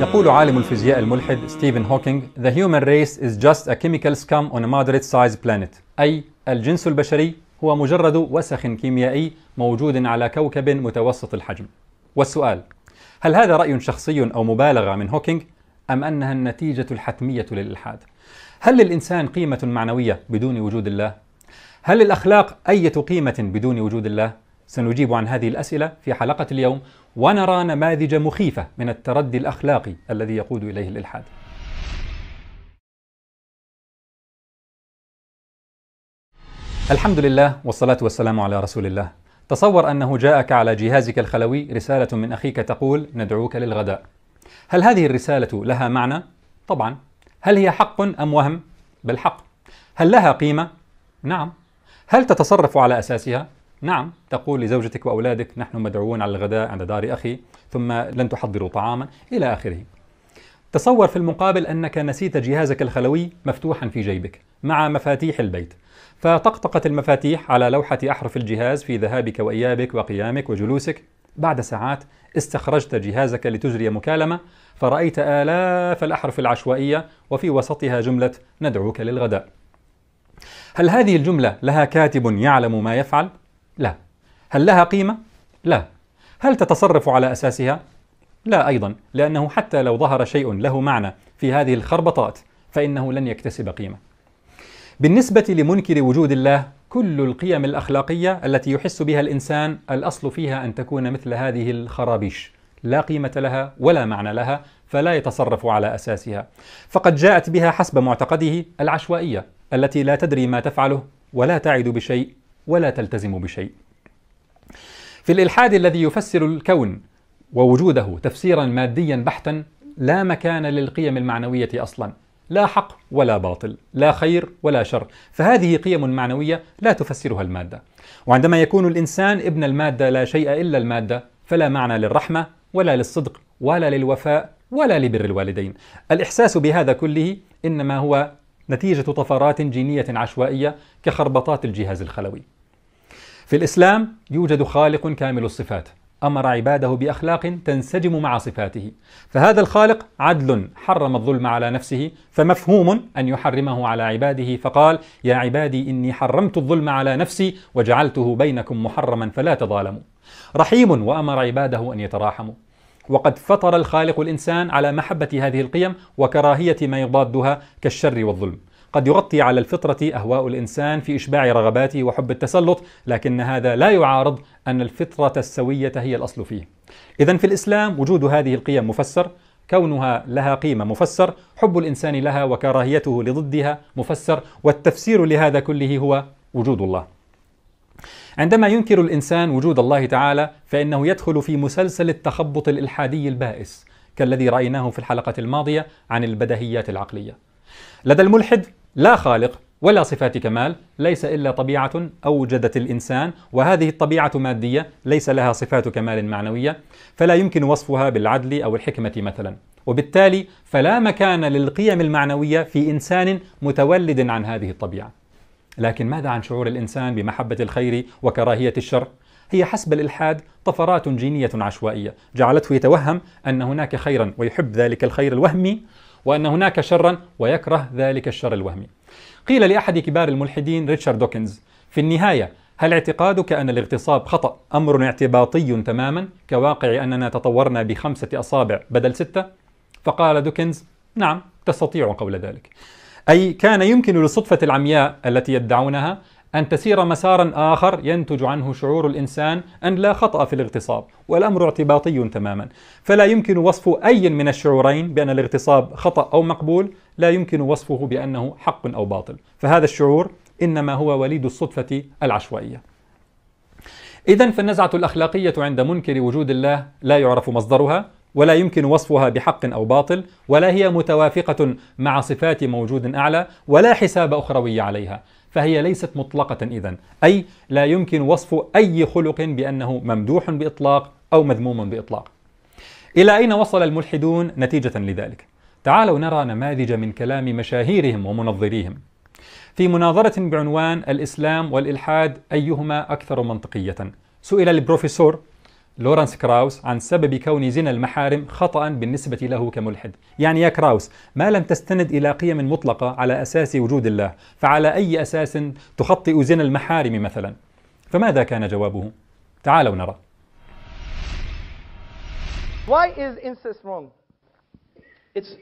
يقول عالم الفيزياء الملحد ستيفن هوكينج The human race is just a chemical scum on a moderate size planet أي الجنس البشري هو مجرد وسخ كيميائي موجود على كوكب متوسط الحجم والسؤال هل هذا رأي شخصي أو مبالغة من هوكينج أم أنها النتيجة الحتمية للإلحاد؟ هل للإنسان قيمة معنوية بدون وجود الله؟ هل للأخلاق أية قيمة بدون وجود الله؟ سنجيب عن هذه الأسئلة في حلقة اليوم ونرى نماذج مخيفة من التردي الأخلاقي الذي يقود إليه الإلحاد الحمد لله والصلاة والسلام على رسول الله تصور أنه جاءك على جهازك الخلوي رسالة من أخيك تقول ندعوك للغداء هل هذه الرسالة لها معنى؟ طبعا هل هي حق أم وهم؟ بالحق. هل لها قيمة؟ نعم هل تتصرف على أساسها؟ نعم تقول لزوجتك وأولادك نحن مدعوون على الغداء عند دار أخي ثم لن تحضروا طعاما إلى آخره تصور في المقابل أنك نسيت جهازك الخلوي مفتوحا في جيبك مع مفاتيح البيت فطقطقت المفاتيح على لوحة أحرف الجهاز في ذهابك وإيابك وقيامك وجلوسك بعد ساعات استخرجت جهازك لتجري مكالمة فرأيت آلاف الأحرف العشوائية وفي وسطها جملة ندعوك للغداء هل هذه الجملة لها كاتب يعلم ما يفعل؟ لا هل لها قيمة؟ لا هل تتصرف على أساسها؟ لا أيضا لأنه حتى لو ظهر شيء له معنى في هذه الخربطات فإنه لن يكتسب قيمة بالنسبة لمنكر وجود الله كل القيم الأخلاقية التي يحس بها الإنسان الأصل فيها أن تكون مثل هذه الخرابيش لا قيمة لها ولا معنى لها فلا يتصرف على أساسها فقد جاءت بها حسب معتقده العشوائية التي لا تدري ما تفعله ولا تعد بشيء ولا تلتزم بشيء. في الإلحاد الذي يفسر الكون ووجوده تفسيرا ماديا بحتا لا مكان للقيم المعنوية أصلا، لا حق ولا باطل، لا خير ولا شر، فهذه قيم معنوية لا تفسرها المادة. وعندما يكون الإنسان ابن المادة لا شيء إلا المادة، فلا معنى للرحمة ولا للصدق ولا للوفاء ولا لبر الوالدين. الإحساس بهذا كله إنما هو نتيجة طفرات جينية عشوائية كخربطات الجهاز الخلوي. في الإسلام يوجد خالق كامل الصفات أمر عباده بأخلاق تنسجم مع صفاته فهذا الخالق عدل حرم الظلم على نفسه فمفهوم أن يحرمه على عباده فقال يا عبادي إني حرمت الظلم على نفسي وجعلته بينكم محرما فلا تظالموا رحيم وأمر عباده أن يتراحموا وقد فطر الخالق الإنسان على محبة هذه القيم وكراهية ما يضادها كالشر والظلم قد يغطي على الفطرة أهواء الإنسان في إشباع رغباته وحب التسلط لكن هذا لا يعارض أن الفطرة السوية هي الأصل فيه إذا في الإسلام وجود هذه القيم مفسر كونها لها قيمة مفسر حب الإنسان لها وكراهيته لضدها مفسر والتفسير لهذا كله هو وجود الله عندما ينكر الإنسان وجود الله تعالى فإنه يدخل في مسلسل التخبط الإلحادي البائس كالذي رأيناه في الحلقة الماضية عن البدهيات العقلية لدى الملحد لا خالق ولا صفات كمال ليس الا طبيعه اوجدت الانسان وهذه الطبيعه ماديه ليس لها صفات كمال معنويه فلا يمكن وصفها بالعدل او الحكمه مثلا وبالتالي فلا مكان للقيم المعنويه في انسان متولد عن هذه الطبيعه لكن ماذا عن شعور الانسان بمحبه الخير وكراهيه الشر هي حسب الالحاد طفرات جينيه عشوائيه جعلته يتوهم ان هناك خيرا ويحب ذلك الخير الوهمي وأن هناك شرا ويكره ذلك الشر الوهمي قيل لأحد كبار الملحدين ريتشارد دوكنز في النهاية هل اعتقادك أن الاغتصاب خطأ أمر اعتباطي تماما كواقع أننا تطورنا بخمسة أصابع بدل ستة؟ فقال دوكنز نعم تستطيع قول ذلك أي كان يمكن للصدفة العمياء التي يدعونها أن تسير مسارا آخر ينتج عنه شعور الإنسان أن لا خطأ في الاغتصاب والأمر اعتباطي تماما فلا يمكن وصف أي من الشعورين بأن الاغتصاب خطأ أو مقبول لا يمكن وصفه بأنه حق أو باطل فهذا الشعور إنما هو وليد الصدفة العشوائية إذا فالنزعة الأخلاقية عند منكر وجود الله لا يعرف مصدرها ولا يمكن وصفها بحق او باطل، ولا هي متوافقه مع صفات موجود اعلى، ولا حساب اخروي عليها، فهي ليست مطلقة إذا أي لا يمكن وصف أي خلق بأنه ممدوح بإطلاق أو مذموم بإطلاق إلى أين وصل الملحدون نتيجة لذلك؟ تعالوا نرى نماذج من كلام مشاهيرهم ومنظريهم في مناظرة بعنوان الإسلام والإلحاد أيهما أكثر منطقية؟ سئل البروفيسور لورانس كراوس عن سبب كون زنا المحارم خطأ بالنسبة له كملحد يعني يا كراوس ما لم تستند إلى قيم مطلقة على أساس وجود الله فعلى أي أساس تخطئ زنا المحارم مثلا فماذا كان جوابه؟ تعالوا نرى Why is incest wrong? It's,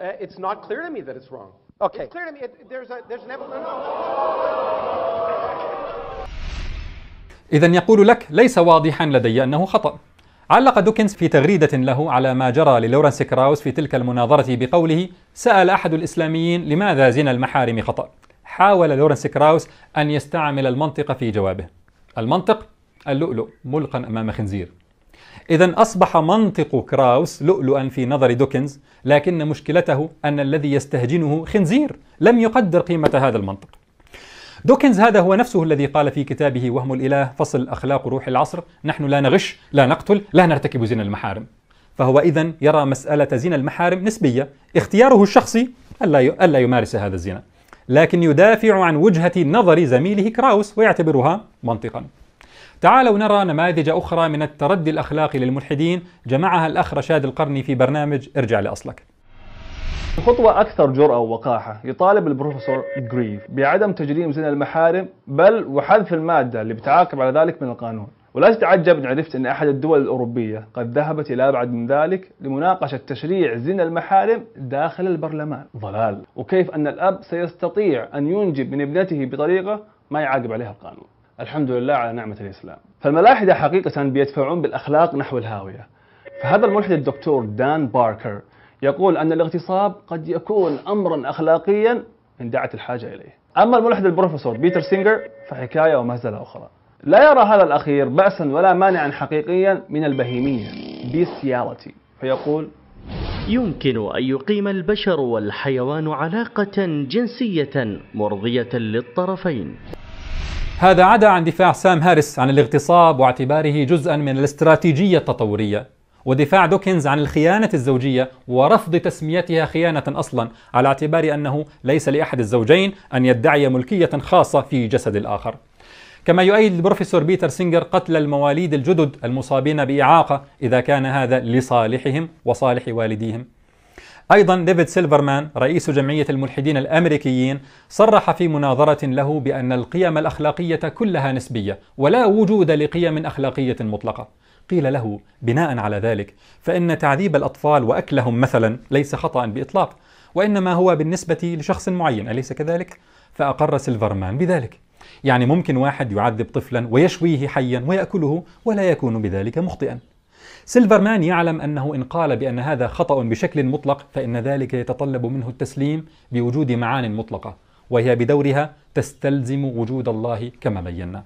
uh, it's not clear to me that it's wrong. Okay. It's clear to me. It, there's, a, there's an evolution. no, no. إذا يقول لك ليس واضحا لدي أنه خطأ علق دوكنز في تغريدة له على ما جرى للورنس كراوس في تلك المناظرة بقوله سأل أحد الإسلاميين لماذا زنا المحارم خطأ حاول لورنس كراوس أن يستعمل المنطق في جوابه المنطق اللؤلؤ ملقا أمام خنزير إذا أصبح منطق كراوس لؤلؤا في نظر دوكنز لكن مشكلته أن الذي يستهجنه خنزير لم يقدر قيمة هذا المنطق دوكنز هذا هو نفسه الذي قال في كتابه وهم الإله فصل أخلاق روح العصر نحن لا نغش لا نقتل لا نرتكب زنا المحارم فهو إذا يرى مسألة زنا المحارم نسبية اختياره الشخصي ألا ألا يمارس هذا الزنا لكن يدافع عن وجهة نظر زميله كراوس ويعتبرها منطقا تعالوا نرى نماذج أخرى من التردي الأخلاقي للملحدين جمعها الأخ رشاد القرني في برنامج ارجع لأصلك خطوة أكثر جرأة ووقاحة يطالب البروفيسور جريف بعدم تجريم زنا المحارم بل وحذف المادة اللي بتعاقب على ذلك من القانون ولا تتعجب إن عرفت أن أحد الدول الأوروبية قد ذهبت إلى أبعد من ذلك لمناقشة تشريع زنا المحارم داخل البرلمان ضلال وكيف أن الأب سيستطيع أن ينجب من ابنته بطريقة ما يعاقب عليها القانون الحمد لله على نعمة الإسلام فالملاحدة حقيقة بيدفعون بالأخلاق نحو الهاوية فهذا الملحد الدكتور دان باركر يقول أن الاغتصاب قد يكون أمرا أخلاقيا إن دعت الحاجة إليه أما الملحد البروفيسور بيتر سينجر فحكاية ومهزلة أخرى لا يرى هذا الأخير بأسا ولا مانعا حقيقيا من البهيمية بيستياليتي فيقول يمكن أن يقيم البشر والحيوان علاقة جنسية مرضية للطرفين هذا عدا عن دفاع سام هاريس عن الاغتصاب واعتباره جزءا من الاستراتيجية التطورية ودفاع دوكنز عن الخيانة الزوجية ورفض تسميتها خيانة أصلا على اعتبار أنه ليس لأحد الزوجين أن يدعي ملكية خاصة في جسد الآخر كما يؤيد البروفيسور بيتر سينجر قتل المواليد الجدد المصابين بإعاقة إذا كان هذا لصالحهم وصالح والديهم أيضا ديفيد سيلفرمان رئيس جمعية الملحدين الأمريكيين صرح في مناظرة له بأن القيم الأخلاقية كلها نسبية ولا وجود لقيم أخلاقية مطلقة قيل له بناء على ذلك فإن تعذيب الأطفال وأكلهم مثلا ليس خطأ بإطلاق وإنما هو بالنسبة لشخص معين أليس كذلك؟ فأقر سيلفرمان بذلك يعني ممكن واحد يعذب طفلا ويشويه حيا ويأكله ولا يكون بذلك مخطئا سيلفرمان يعلم أنه إن قال بأن هذا خطأ بشكل مطلق فإن ذلك يتطلب منه التسليم بوجود معان مطلقة وهي بدورها تستلزم وجود الله كما بينا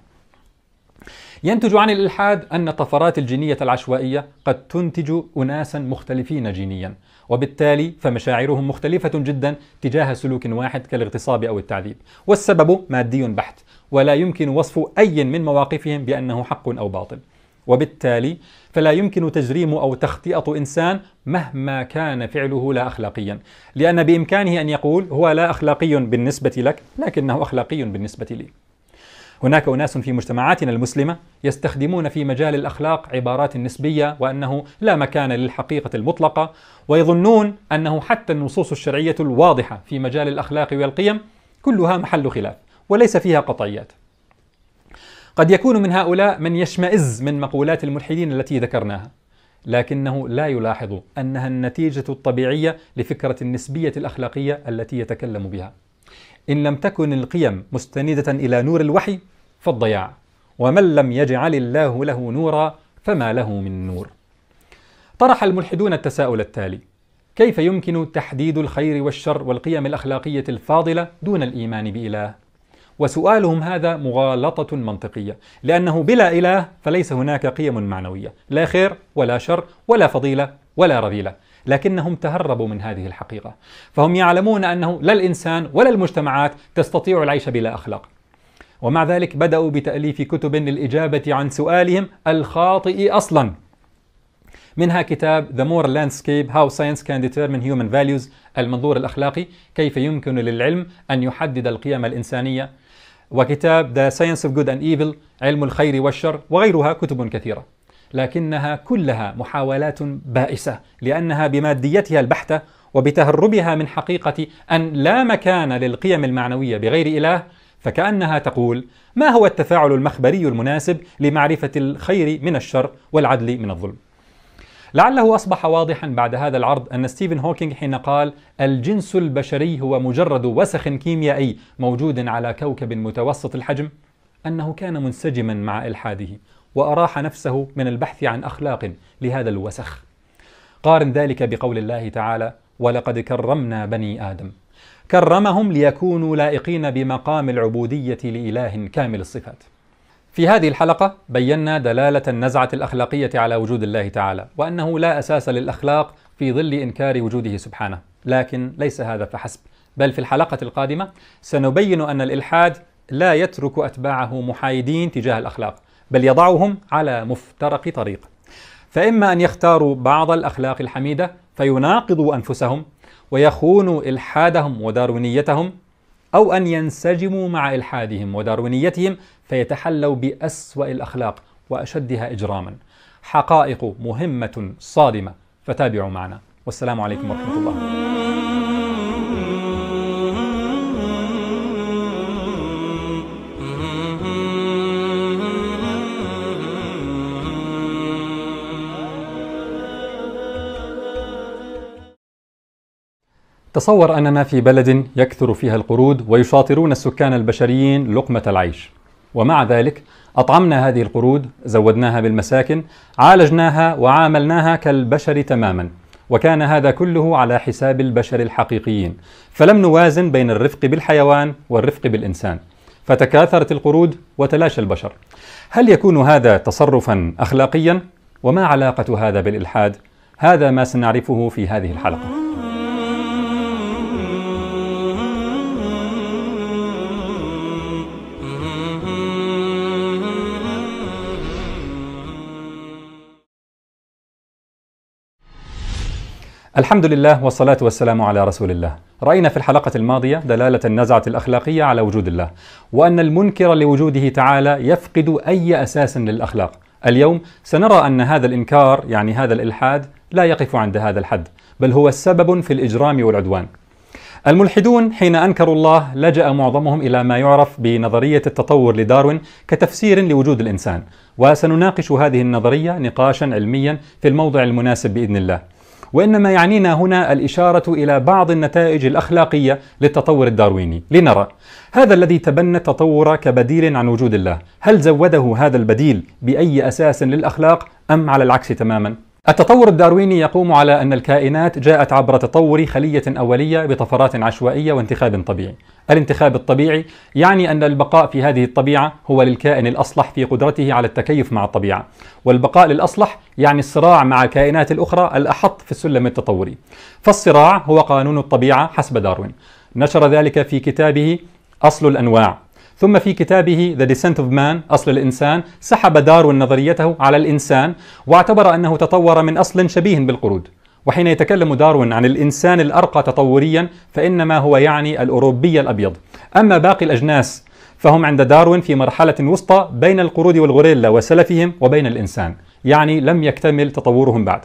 ينتج عن الإلحاد أن الطفرات الجينية العشوائية قد تنتج أناسا مختلفين جينيا وبالتالي فمشاعرهم مختلفة جدا تجاه سلوك واحد كالاغتصاب أو التعذيب والسبب مادي بحت ولا يمكن وصف أي من مواقفهم بأنه حق أو باطل وبالتالي فلا يمكن تجريم او تخطئه انسان مهما كان فعله لا اخلاقيا، لان بامكانه ان يقول هو لا اخلاقي بالنسبه لك لكنه اخلاقي بالنسبه لي. هناك أناس في مجتمعاتنا المسلمة يستخدمون في مجال الأخلاق عبارات نسبية وأنه لا مكان للحقيقة المطلقة ويظنون أنه حتى النصوص الشرعية الواضحة في مجال الأخلاق والقيم كلها محل خلاف وليس فيها قطعيات قد يكون من هؤلاء من يشمئز من مقولات الملحدين التي ذكرناها لكنه لا يلاحظ انها النتيجه الطبيعيه لفكره النسبيه الاخلاقيه التي يتكلم بها إن لم تكن القيم مستندة إلى نور الوحي فالضياع ومن لم يجعل الله له نورا فما له من نور طرح الملحدون التساؤل التالي كيف يمكن تحديد الخير والشر والقيم الأخلاقية الفاضلة دون الإيمان بإله؟ وسؤالهم هذا مغالطة منطقية، لأنه بلا إله فليس هناك قيم معنوية، لا خير ولا شر ولا فضيلة ولا رذيلة، لكنهم تهربوا من هذه الحقيقة فهم يعلمون أنه لا الإنسان ولا المجتمعات تستطيع العيش بلا أخلاق ومع ذلك بدأوا بتأليف كتب للإجابة عن سؤالهم الخاطئ أصلاً منها كتاب The Moral Landscape How Science Can Determine Human Values المنظور الأخلاقي كيف يمكن للعلم أن يحدد القيم الإنسانية وكتاب The Science of Good and Evil علم الخير والشر وغيرها كتب كثيرة لكنها كلها محاولات بائسه لانها بماديتها البحته وبتهربها من حقيقه ان لا مكان للقيم المعنويه بغير اله فكانها تقول ما هو التفاعل المخبري المناسب لمعرفه الخير من الشر والعدل من الظلم لعله اصبح واضحا بعد هذا العرض ان ستيفن هوكينج حين قال الجنس البشري هو مجرد وسخ كيميائي موجود على كوكب متوسط الحجم انه كان منسجما مع الحاده وأراح نفسه من البحث عن أخلاق لهذا الوسخ قارن ذلك بقول الله تعالى ولقد كرمنا بني آدم كرمهم ليكونوا لائقين بمقام العبودية لإله كامل الصفات في هذه الحلقة بينا دلالة النزعة الأخلاقية على وجود الله تعالى، وأنه لا أساس للأخلاق في ظل إنكار وجوده سبحانه، لكن ليس هذا فحسب، بل في الحلقة القادمة سنبين أن الإلحاد لا يترك أتباعه محايدين تجاه الأخلاق، بل يضعهم على مفترق طريق فإما أن يختاروا بعض الأخلاق الحميدة فيناقضوا أنفسهم ويخونوا إلحادهم ودارونيتهم أو أن ينسجموا مع إلحادهم ودارونيتهم فيتحلوا بأسوأ الأخلاق وأشدها إجراما حقائق مهمة صادمة فتابعوا معنا والسلام عليكم ورحمة الله تصور أننا في بلد يكثر فيها القرود ويشاطرون السكان البشريين لقمة العيش ومع ذلك أطعمنا هذه القرود زودناها بالمساكن عالجناها وعاملناها كالبشر تماما وكان هذا كله على حساب البشر الحقيقيين فلم نوازن بين الرفق بالحيوان والرفق بالإنسان فتكاثرت القرود وتلاشى البشر هل يكون هذا تصرفا أخلاقيا؟ وما علاقة هذا بالإلحاد؟ هذا ما سنعرفه في هذه الحلقة الحمد لله والصلاة والسلام على رسول الله. رأينا في الحلقة الماضية دلالة النزعة الأخلاقية على وجود الله، وأن المنكر لوجوده تعالى يفقد أي أساس للأخلاق. اليوم سنرى أن هذا الإنكار يعني هذا الإلحاد لا يقف عند هذا الحد، بل هو السبب في الإجرام والعدوان. الملحدون حين انكروا الله لجا معظمهم الى ما يعرف بنظريه التطور لداروين كتفسير لوجود الانسان وسنناقش هذه النظريه نقاشا علميا في الموضع المناسب باذن الله وإنما يعنينا هنا الإشارة إلى بعض النتائج الأخلاقية للتطور الدارويني لنرى هذا الذي تبنى التطور كبديل عن وجود الله هل زوده هذا البديل بأي أساس للأخلاق أم على العكس تماما؟ التطور الدارويني يقوم على أن الكائنات جاءت عبر تطور خلية أولية بطفرات عشوائية وانتخاب طبيعي. الانتخاب الطبيعي يعني أن البقاء في هذه الطبيعة هو للكائن الأصلح في قدرته على التكيف مع الطبيعة، والبقاء للأصلح يعني الصراع مع الكائنات الأخرى الأحط في السلم التطوري. فالصراع هو قانون الطبيعة حسب داروين. نشر ذلك في كتابه أصل الأنواع ثم في كتابه The Descent of Man أصل الإنسان سحب داروين نظريته على الإنسان واعتبر أنه تطور من أصل شبيه بالقرود وحين يتكلم داروين عن الإنسان الأرقى تطوريا فإنما هو يعني الأوروبي الأبيض أما باقي الأجناس فهم عند داروين في مرحلة وسطى بين القرود والغوريلا وسلفهم وبين الإنسان يعني لم يكتمل تطورهم بعد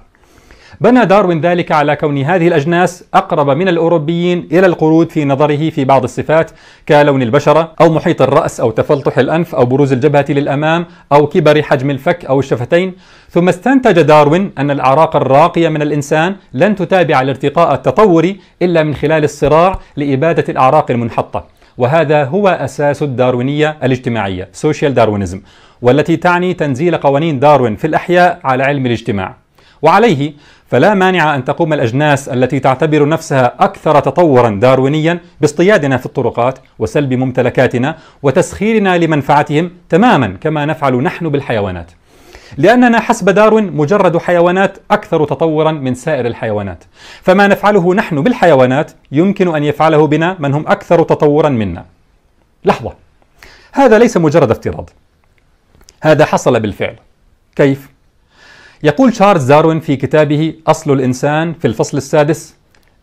بنى داروين ذلك على كون هذه الأجناس أقرب من الأوروبيين إلى القرود في نظره في بعض الصفات كلون البشرة أو محيط الرأس أو تفلطح الأنف أو بروز الجبهة للأمام أو كبر حجم الفك أو الشفتين ثم استنتج داروين أن الأعراق الراقية من الإنسان لن تتابع الارتقاء التطوري إلا من خلال الصراع لإبادة الأعراق المنحطة وهذا هو أساس الداروينية الاجتماعية سوشيال داروينزم والتي تعني تنزيل قوانين داروين في الأحياء على علم الاجتماع وعليه فلا مانع أن تقوم الأجناس التي تعتبر نفسها أكثر تطورا داروينيا باصطيادنا في الطرقات وسلب ممتلكاتنا وتسخيرنا لمنفعتهم تماما كما نفعل نحن بالحيوانات. لأننا حسب داروين مجرد حيوانات أكثر تطورا من سائر الحيوانات، فما نفعله نحن بالحيوانات يمكن أن يفعله بنا من هم أكثر تطورا منا. لحظة، هذا ليس مجرد افتراض. هذا حصل بالفعل. كيف؟ يقول تشارلز داروين في كتابه أصل الإنسان في الفصل السادس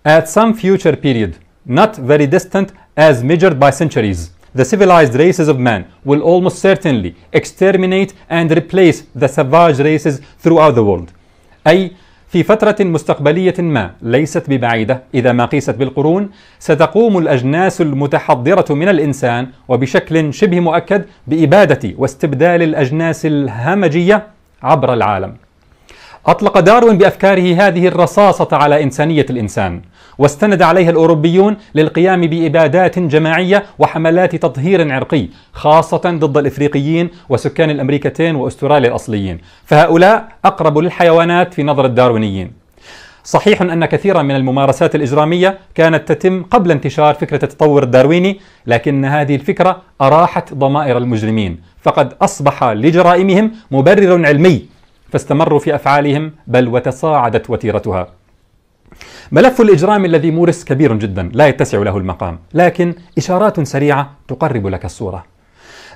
At some future period, not very distant as measured by centuries, the civilized races of man will almost certainly exterminate and replace the savage races throughout the world. أي في فترة مستقبلية ما ليست ببعيدة إذا ما قيست بالقرون ستقوم الأجناس المتحضرة من الإنسان وبشكل شبه مؤكد بإبادة واستبدال الأجناس الهمجية عبر العالم أطلق داروين بأفكاره هذه الرصاصة على إنسانية الإنسان واستند عليها الأوروبيون للقيام بإبادات جماعية وحملات تطهير عرقي خاصة ضد الإفريقيين وسكان الأمريكتين وأستراليا الأصليين فهؤلاء أقرب للحيوانات في نظر الداروينيين صحيح أن كثيرا من الممارسات الإجرامية كانت تتم قبل انتشار فكرة التطور الدارويني لكن هذه الفكرة أراحت ضمائر المجرمين فقد أصبح لجرائمهم مبرر علمي فاستمروا في أفعالهم بل وتصاعدت وتيرتها ملف الإجرام الذي مورس كبير جدا لا يتسع له المقام لكن إشارات سريعة تقرب لك الصورة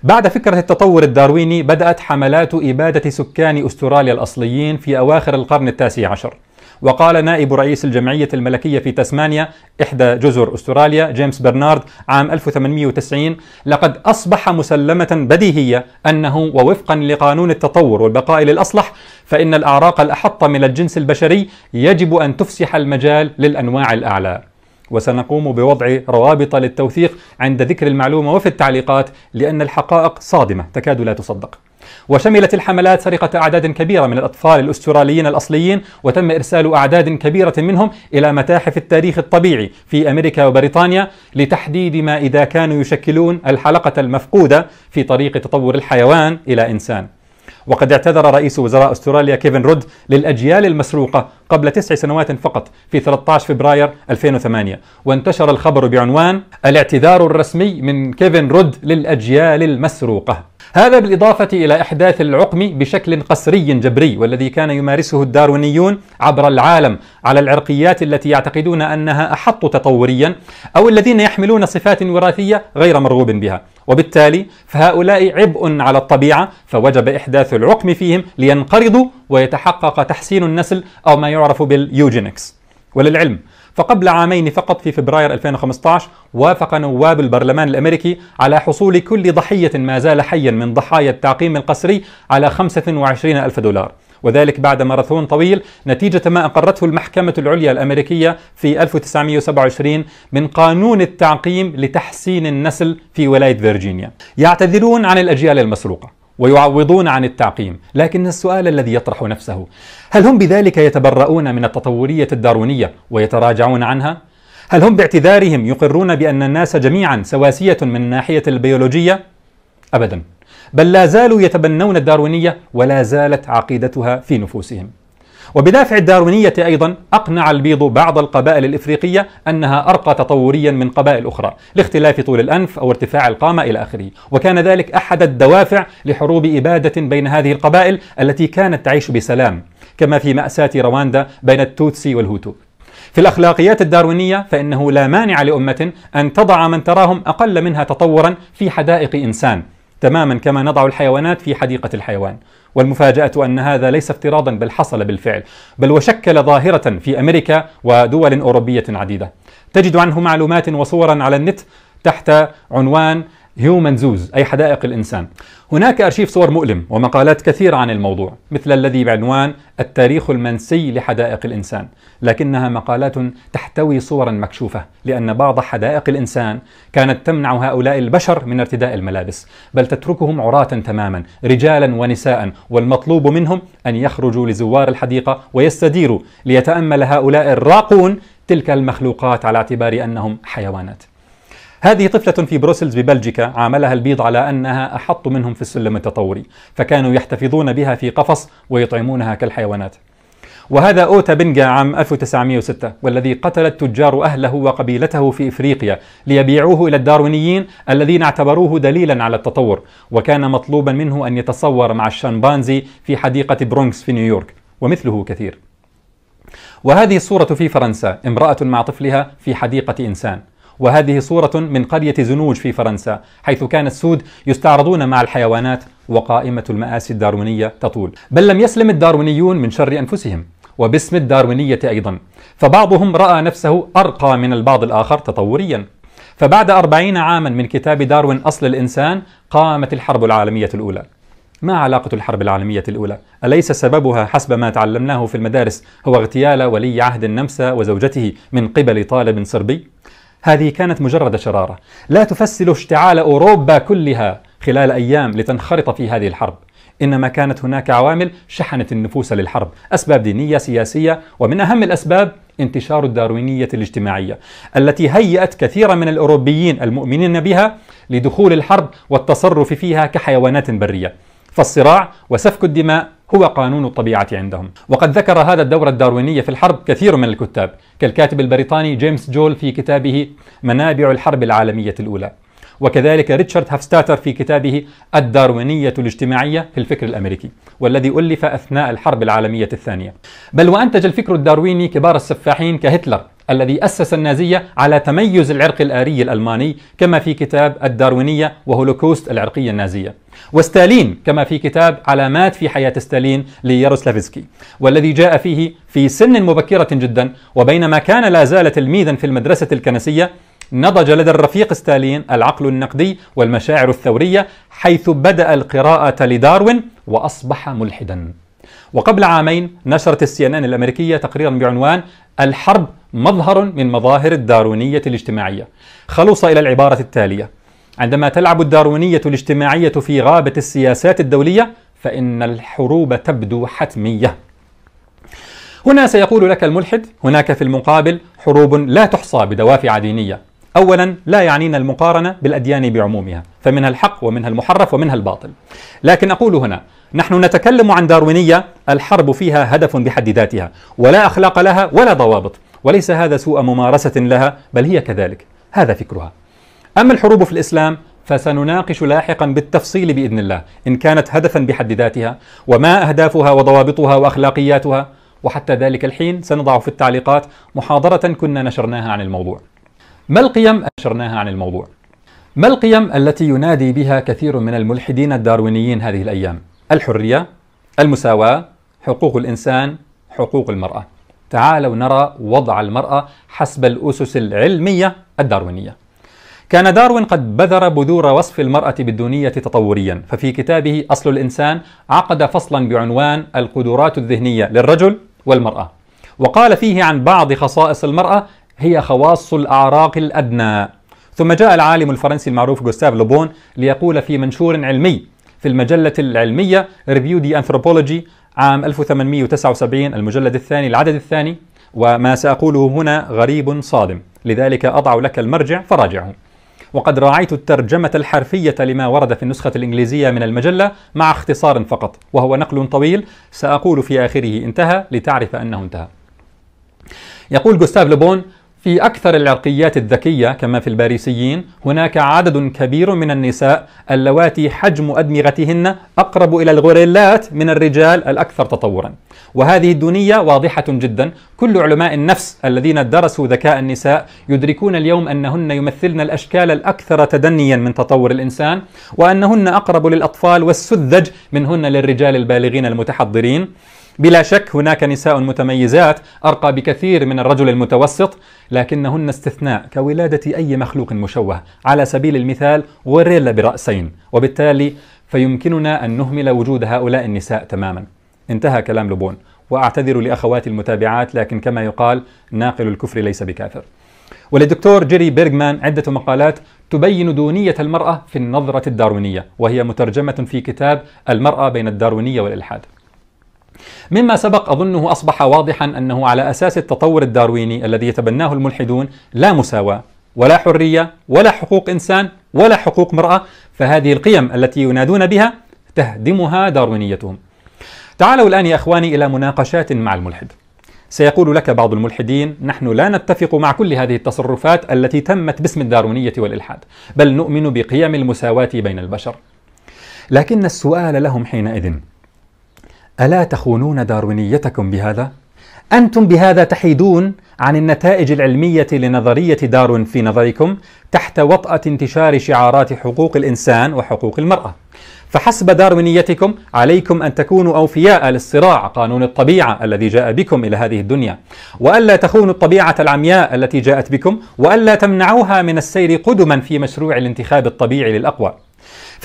بعد فكرة التطور الدارويني بدأت حملات إبادة سكان أستراليا الأصليين في أواخر القرن التاسع عشر وقال نائب رئيس الجمعية الملكية في تسمانيا إحدى جزر أستراليا جيمس برنارد عام 1890 لقد أصبح مسلمة بديهية أنه ووفقا لقانون التطور والبقاء للأصلح فإن الأعراق الأحط من الجنس البشري يجب أن تفسح المجال للأنواع الأعلى وسنقوم بوضع روابط للتوثيق عند ذكر المعلومة وفي التعليقات لأن الحقائق صادمة تكاد لا تصدق وشملت الحملات سرقة أعداد كبيرة من الأطفال الأستراليين الأصليين وتم إرسال أعداد كبيرة منهم إلى متاحف التاريخ الطبيعي في أمريكا وبريطانيا لتحديد ما إذا كانوا يشكلون الحلقة المفقودة في طريق تطور الحيوان إلى إنسان وقد اعتذر رئيس وزراء استراليا كيفن رود للاجيال المسروقه قبل تسع سنوات فقط في 13 فبراير 2008 وانتشر الخبر بعنوان الاعتذار الرسمي من كيفن رود للاجيال المسروقه هذا بالإضافة إلى إحداث العقم بشكل قسري جبري والذي كان يمارسه الداروينيون عبر العالم على العرقيات التي يعتقدون أنها أحط تطوريا أو الذين يحملون صفات وراثية غير مرغوب بها وبالتالي فهؤلاء عبء على الطبيعة فوجب إحداث العقم فيهم لينقرضوا ويتحقق تحسين النسل أو ما يعرف باليوجينكس وللعلم فقبل عامين فقط في فبراير 2015 وافق نواب البرلمان الامريكي على حصول كل ضحيه ما زال حيا من ضحايا التعقيم القسري على 25 ألف دولار وذلك بعد ماراثون طويل نتيجة ما أقرته المحكمة العليا الأمريكية في 1927 من قانون التعقيم لتحسين النسل في ولاية فيرجينيا يعتذرون عن الأجيال المسروقة ويعوضون عن التعقيم، لكن السؤال الذي يطرح نفسه هل هم بذلك يتبرؤون من التطورية الدارونية ويتراجعون عنها؟ هل هم باعتذارهم يقرون بأن الناس جميعا سواسية من الناحية البيولوجية؟ أبدا، بل لا زالوا يتبنون الداروينية ولا زالت عقيدتها في نفوسهم. وبدافع الداروينية أيضا أقنع البيض بعض القبائل الإفريقية أنها أرقى تطوريا من قبائل أخرى لاختلاف طول الأنف أو ارتفاع القامة إلى آخره وكان ذلك أحد الدوافع لحروب إبادة بين هذه القبائل التي كانت تعيش بسلام كما في مأساة رواندا بين التوتسي والهوتو في الأخلاقيات الداروينية فإنه لا مانع لأمة أن تضع من تراهم أقل منها تطورا في حدائق إنسان تماما كما نضع الحيوانات في حديقة الحيوان والمفاجأة أن هذا ليس افتراضا بل حصل بالفعل بل وشكل ظاهرة في أمريكا ودول أوروبية عديدة تجد عنه معلومات وصورا على النت تحت عنوان هيومن زوز أي حدائق الإنسان هناك أرشيف صور مؤلم ومقالات كثيرة عن الموضوع مثل الذي بعنوان التاريخ المنسي لحدائق الإنسان لكنها مقالات تحتوي صورا مكشوفة لأن بعض حدائق الإنسان كانت تمنع هؤلاء البشر من ارتداء الملابس بل تتركهم عراة تماما رجالا ونساء والمطلوب منهم أن يخرجوا لزوار الحديقة ويستديروا ليتأمل هؤلاء الراقون تلك المخلوقات على اعتبار أنهم حيوانات هذه طفلة في بروسلز ببلجيكا عاملها البيض على أنها أحط منهم في السلم التطوري فكانوا يحتفظون بها في قفص ويطعمونها كالحيوانات وهذا أوتا بنجا عام 1906 والذي قتل التجار أهله وقبيلته في إفريقيا ليبيعوه إلى الداروينيين الذين اعتبروه دليلا على التطور وكان مطلوبا منه أن يتصور مع الشمبانزي في حديقة برونكس في نيويورك ومثله كثير وهذه الصورة في فرنسا امرأة مع طفلها في حديقة إنسان وهذه صورة من قرية زنوج في فرنسا حيث كان السود يستعرضون مع الحيوانات وقائمة المآسي الداروينية تطول بل لم يسلم الداروينيون من شر أنفسهم وباسم الداروينية أيضا فبعضهم رأى نفسه أرقى من البعض الآخر تطوريا فبعد أربعين عاما من كتاب داروين أصل الإنسان قامت الحرب العالمية الأولى ما علاقة الحرب العالمية الأولى؟ أليس سببها حسب ما تعلمناه في المدارس هو اغتيال ولي عهد النمسا وزوجته من قبل طالب صربي؟ هذه كانت مجرد شرارة لا تفسل اشتعال أوروبا كلها خلال أيام لتنخرط في هذه الحرب إنما كانت هناك عوامل شحنت النفوس للحرب أسباب دينية سياسية ومن أهم الأسباب انتشار الداروينية الاجتماعية التي هيأت كثيرا من الأوروبيين المؤمنين بها لدخول الحرب والتصرف فيها كحيوانات برية فالصراع وسفك الدماء هو قانون الطبيعة عندهم وقد ذكر هذا الدورة الداروينية في الحرب كثير من الكتاب كالكاتب البريطاني جيمس جول في كتابه منابع الحرب العالمية الأولى وكذلك ريتشارد هافستاتر في كتابه الداروينية الاجتماعية في الفكر الأمريكي والذي ألف أثناء الحرب العالمية الثانية بل وأنتج الفكر الدارويني كبار السفاحين كهتلر الذي أسس النازية على تميز العرق الآري الألماني كما في كتاب الداروينية وهولوكوست العرقية النازية وستالين كما في كتاب علامات في حياة ستالين لياروسلافسكي والذي جاء فيه في سن مبكرة جدا وبينما كان لا زال تلميذا في المدرسة الكنسية نضج لدى الرفيق ستالين العقل النقدي والمشاعر الثورية حيث بدأ القراءة لداروين وأصبح ملحدا وقبل عامين نشرت السي ان ان الامريكيه تقريرا بعنوان الحرب مظهر من مظاهر الدارونية الاجتماعية خلص إلى العبارة التالية عندما تلعب الدارونية الاجتماعية في غابة السياسات الدولية فإن الحروب تبدو حتمية هنا سيقول لك الملحد هناك في المقابل حروب لا تحصى بدوافع دينية أولا لا يعنينا المقارنة بالأديان بعمومها فمنها الحق ومنها المحرف ومنها الباطل لكن أقول هنا نحن نتكلم عن داروينية الحرب فيها هدف بحد ذاتها ولا أخلاق لها ولا ضوابط وليس هذا سوء ممارسة لها بل هي كذلك هذا فكرها أما الحروب في الإسلام فسنناقش لاحقا بالتفصيل باذن الله ان كانت هدفا بحد ذاتها وما اهدافها وضوابطها واخلاقياتها وحتى ذلك الحين سنضع في التعليقات محاضره كنا نشرناها عن الموضوع. ما القيم نشرناها عن الموضوع؟ ما القيم التي ينادي بها كثير من الملحدين الداروينيين هذه الايام؟ الحريه، المساواه، حقوق الانسان، حقوق المراه. تعالوا نرى وضع المرأة حسب الأسس العلمية الداروينية كان داروين قد بذر بذور وصف المرأة بالدونية تطوريا ففي كتابه أصل الإنسان عقد فصلا بعنوان القدرات الذهنية للرجل والمرأة وقال فيه عن بعض خصائص المرأة هي خواص الأعراق الأدنى ثم جاء العالم الفرنسي المعروف جوستاف لوبون ليقول في منشور علمي في المجلة العلمية ريفيو دي أنثروبولوجي عام 1879 المجلد الثاني العدد الثاني وما سأقوله هنا غريب صادم لذلك أضع لك المرجع فراجعه وقد راعيت الترجمة الحرفية لما ورد في النسخة الإنجليزية من المجلة مع اختصار فقط وهو نقل طويل سأقول في آخره انتهى لتعرف أنه انتهى يقول جوستاف لوبون في أكثر العرقيات الذكية كما في الباريسيين هناك عدد كبير من النساء اللواتي حجم أدمغتهن أقرب إلى الغوريلات من الرجال الأكثر تطورا وهذه الدونية واضحة جدا كل علماء النفس الذين درسوا ذكاء النساء يدركون اليوم أنهن يمثلن الأشكال الأكثر تدنيا من تطور الإنسان وأنهن أقرب للأطفال والسذج منهن للرجال البالغين المتحضرين بلا شك هناك نساء متميزات أرقى بكثير من الرجل المتوسط لكنهن استثناء كولادة أي مخلوق مشوه على سبيل المثال غوريلا برأسين وبالتالي فيمكننا أن نهمل وجود هؤلاء النساء تماما انتهى كلام لوبون وأعتذر لأخواتي المتابعات لكن كما يقال ناقل الكفر ليس بكافر وللدكتور جيري بيرغمان عدة مقالات تبين دونية المرأة في النظرة الداروينية وهي مترجمة في كتاب المرأة بين الداروينية والإلحاد مما سبق أظنه أصبح واضحا أنه على أساس التطور الدارويني الذي يتبناه الملحدون لا مساواة ولا حرية ولا حقوق إنسان ولا حقوق امرأة فهذه القيم التي ينادون بها تهدمها داروينيتهم تعالوا الآن يا أخواني إلى مناقشات مع الملحد سيقول لك بعض الملحدين نحن لا نتفق مع كل هذه التصرفات التي تمت باسم الداروينية والإلحاد بل نؤمن بقيم المساواة بين البشر لكن السؤال لهم حينئذ ألا تخونون داروينيتكم بهذا؟ أنتم بهذا تحيدون عن النتائج العلمية لنظرية داروين في نظركم تحت وطأة انتشار شعارات حقوق الإنسان وحقوق المرأة. فحسب داروينيتكم عليكم أن تكونوا أوفياء للصراع قانون الطبيعة الذي جاء بكم إلى هذه الدنيا وألا تخونوا الطبيعة العمياء التي جاءت بكم وألا تمنعوها من السير قدما في مشروع الانتخاب الطبيعي للأقوى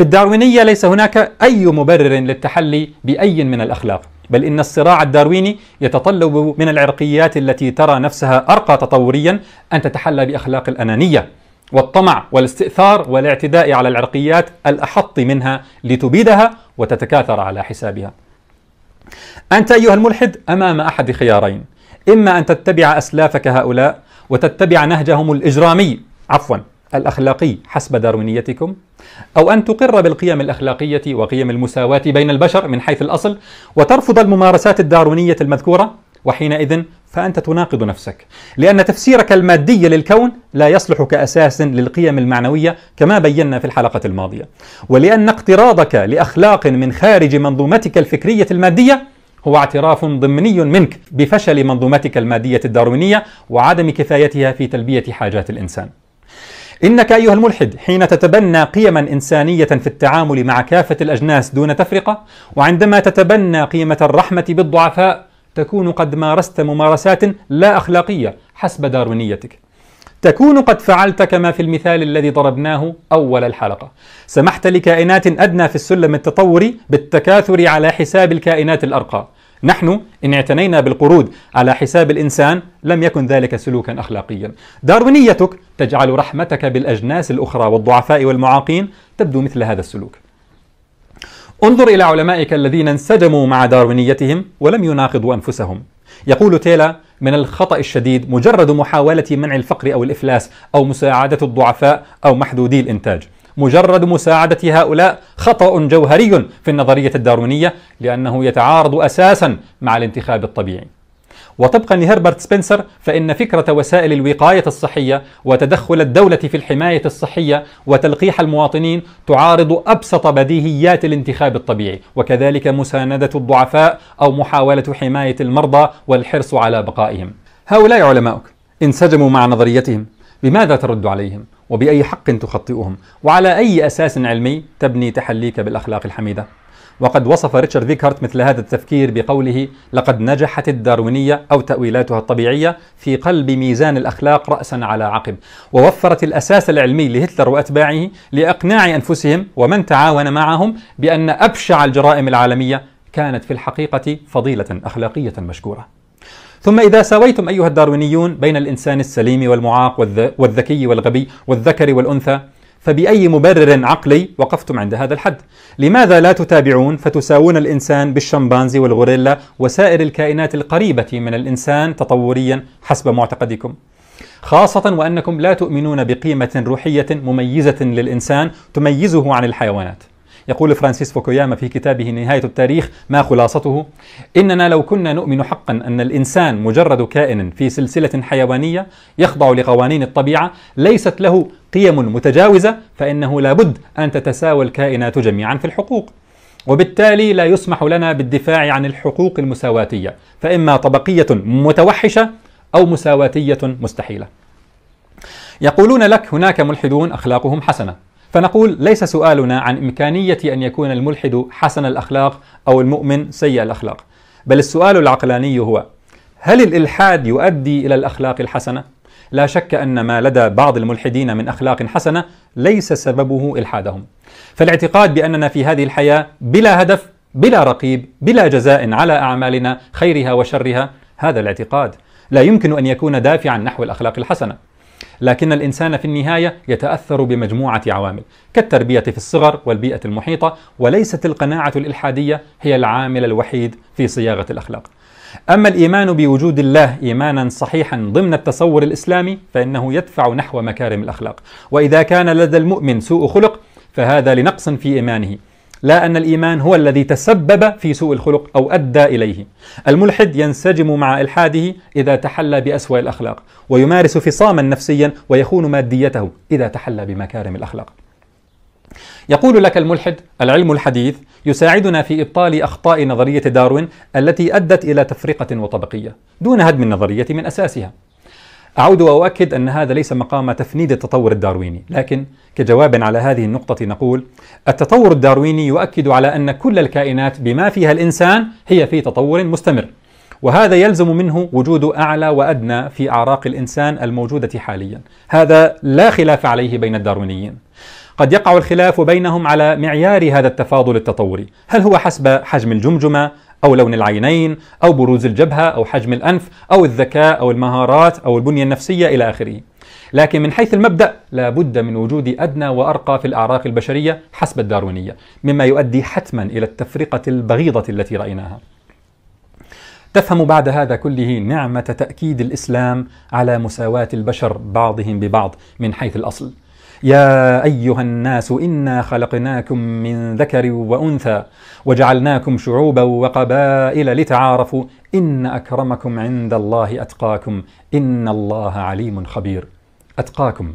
في الداروينية ليس هناك أي مبرر للتحلي بأي من الأخلاق بل إن الصراع الدارويني يتطلب من العرقيات التي ترى نفسها أرقى تطوريا أن تتحلى بأخلاق الأنانية والطمع والاستئثار والاعتداء على العرقيات الأحط منها لتبيدها وتتكاثر على حسابها أنت أيها الملحد أمام أحد خيارين إما أن تتبع أسلافك هؤلاء وتتبع نهجهم الإجرامي عفوا الأخلاقي حسب داروينيتكم أو أن تقر بالقيم الأخلاقية وقيم المساواة بين البشر من حيث الأصل وترفض الممارسات الداروينية المذكورة وحينئذ فأنت تناقض نفسك لأن تفسيرك المادي للكون لا يصلح كأساس للقيم المعنوية كما بينا في الحلقة الماضية ولأن اقتراضك لأخلاق من خارج منظومتك الفكرية المادية هو اعتراف ضمني منك بفشل منظومتك المادية الداروينية وعدم كفايتها في تلبية حاجات الإنسان إنك أيها الملحد حين تتبنى قيما إنسانية في التعامل مع كافة الأجناس دون تفرقة وعندما تتبنى قيمة الرحمة بالضعفاء تكون قد مارست ممارسات لا أخلاقية حسب داروينيتك تكون قد فعلت كما في المثال الذي ضربناه أول الحلقة سمحت لكائنات أدنى في السلم التطوري بالتكاثر على حساب الكائنات الأرقى نحن إن اعتنينا بالقرود على حساب الإنسان لم يكن ذلك سلوكا أخلاقيا داروينيتك تجعل رحمتك بالأجناس الأخرى والضعفاء والمعاقين تبدو مثل هذا السلوك انظر إلى علمائك الذين انسجموا مع داروينيتهم ولم يناقضوا أنفسهم يقول تيلا من الخطأ الشديد مجرد محاولة منع الفقر أو الإفلاس أو مساعدة الضعفاء أو محدودي الإنتاج مجرد مساعدة هؤلاء خطأ جوهري في النظرية الداروينية لأنه يتعارض أساسا مع الانتخاب الطبيعي وطبقا لهربرت سبنسر فإن فكرة وسائل الوقاية الصحية وتدخل الدولة في الحماية الصحية وتلقيح المواطنين تعارض أبسط بديهيات الانتخاب الطبيعي وكذلك مساندة الضعفاء أو محاولة حماية المرضى والحرص على بقائهم هؤلاء علماؤك انسجموا مع نظريتهم بماذا ترد عليهم وبأي حق تخطئهم وعلى أي أساس علمي تبني تحليك بالأخلاق الحميدة وقد وصف ريتشارد فيكارت مثل هذا التفكير بقوله لقد نجحت الداروينية أو تأويلاتها الطبيعية في قلب ميزان الأخلاق رأسا على عقب ووفرت الأساس العلمي لهتلر وأتباعه لإقناع أنفسهم ومن تعاون معهم بأن أبشع الجرائم العالمية كانت في الحقيقة فضيلة أخلاقية مشكورة ثم إذا سويتم أيها الداروينيون بين الإنسان السليم والمعاق والذكي والغبي والذكر والأنثى فبأي مبرر عقلي وقفتم عند هذا الحد؟ لماذا لا تتابعون فتساوون الإنسان بالشمبانزي والغوريلا وسائر الكائنات القريبة من الإنسان تطوريا حسب معتقدكم؟ خاصة وأنكم لا تؤمنون بقيمة روحية مميزة للإنسان تميزه عن الحيوانات. يقول فرانسيس فوكوياما في كتابه نهاية التاريخ ما خلاصته إننا لو كنا نؤمن حقا أن الإنسان مجرد كائن في سلسلة حيوانية يخضع لقوانين الطبيعة ليست له قيم متجاوزة فإنه لابد أن تتساوى الكائنات جميعا في الحقوق وبالتالي لا يسمح لنا بالدفاع عن الحقوق المساواتية فإما طبقية متوحشة أو مساواتية مستحيلة يقولون لك هناك ملحدون أخلاقهم حسنة فنقول ليس سؤالنا عن إمكانية أن يكون الملحد حسن الأخلاق أو المؤمن سيء الأخلاق بل السؤال العقلاني هو هل الإلحاد يؤدي إلى الأخلاق الحسنة؟ لا شك أن ما لدى بعض الملحدين من أخلاق حسنة ليس سببه إلحادهم فالاعتقاد بأننا في هذه الحياة بلا هدف بلا رقيب بلا جزاء على أعمالنا خيرها وشرها هذا الاعتقاد لا يمكن أن يكون دافعا نحو الأخلاق الحسنة لكن الإنسان في النهاية يتأثر بمجموعة عوامل كالتربية في الصغر والبيئة المحيطة وليست القناعة الإلحادية هي العامل الوحيد في صياغة الأخلاق أما الإيمان بوجود الله إيمانا صحيحا ضمن التصور الإسلامي فإنه يدفع نحو مكارم الأخلاق وإذا كان لدى المؤمن سوء خلق فهذا لنقص في إيمانه لا أن الإيمان هو الذي تسبب في سوء الخلق أو أدى إليه الملحد ينسجم مع إلحاده إذا تحلى بأسوأ الأخلاق ويمارس فصاما نفسيا ويخون ماديته إذا تحلى بمكارم الأخلاق يقول لك الملحد العلم الحديث يساعدنا في ابطال اخطاء نظريه داروين التي ادت الى تفرقه وطبقيه دون هدم النظريه من اساسها أعود وأؤكد أن هذا ليس مقام تفنيد التطور الدارويني، لكن كجواب على هذه النقطة نقول: التطور الدارويني يؤكد على أن كل الكائنات بما فيها الإنسان هي في تطور مستمر، وهذا يلزم منه وجود أعلى وأدنى في أعراق الإنسان الموجودة حاليا، هذا لا خلاف عليه بين الداروينيين. قد يقع الخلاف بينهم على معيار هذا التفاضل التطوري، هل هو حسب حجم الجمجمة أو لون العينين أو بروز الجبهة أو حجم الأنف أو الذكاء أو المهارات أو البنية النفسية إلى آخره لكن من حيث المبدأ لا بد من وجود أدنى وأرقى في الأعراق البشرية حسب الداروينية مما يؤدي حتما إلى التفرقة البغيضة التي رأيناها تفهم بعد هذا كله نعمة تأكيد الإسلام على مساواة البشر بعضهم ببعض من حيث الأصل يا أيها الناس إنا خلقناكم من ذكر وأنثى وجعلناكم شعوبا وقبائل لتعارفوا إن أكرمكم عند الله أتقاكم إن الله عليم خبير أتقاكم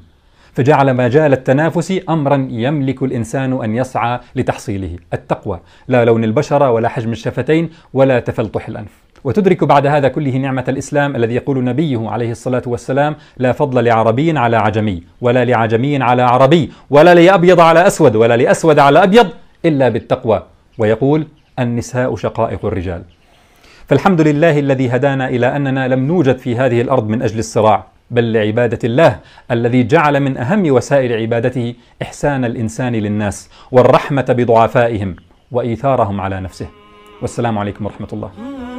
فجعل مجال التنافس امرا يملك الانسان ان يسعى لتحصيله التقوى لا لون البشره ولا حجم الشفتين ولا تفلطح الانف وتدرك بعد هذا كله نعمة الإسلام الذي يقول نبيه عليه الصلاة والسلام لا فضل لعربي على عجمي ولا لعجمي على عربي ولا لأبيض على أسود ولا لأسود على أبيض إلا بالتقوى ويقول النساء شقائق الرجال فالحمد لله الذي هدانا إلى أننا لم نوجد في هذه الأرض من أجل الصراع بل لعبادة الله الذي جعل من أهم وسائل عبادته إحسان الإنسان للناس والرحمة بضعفائهم وإيثارهم على نفسه والسلام عليكم ورحمة الله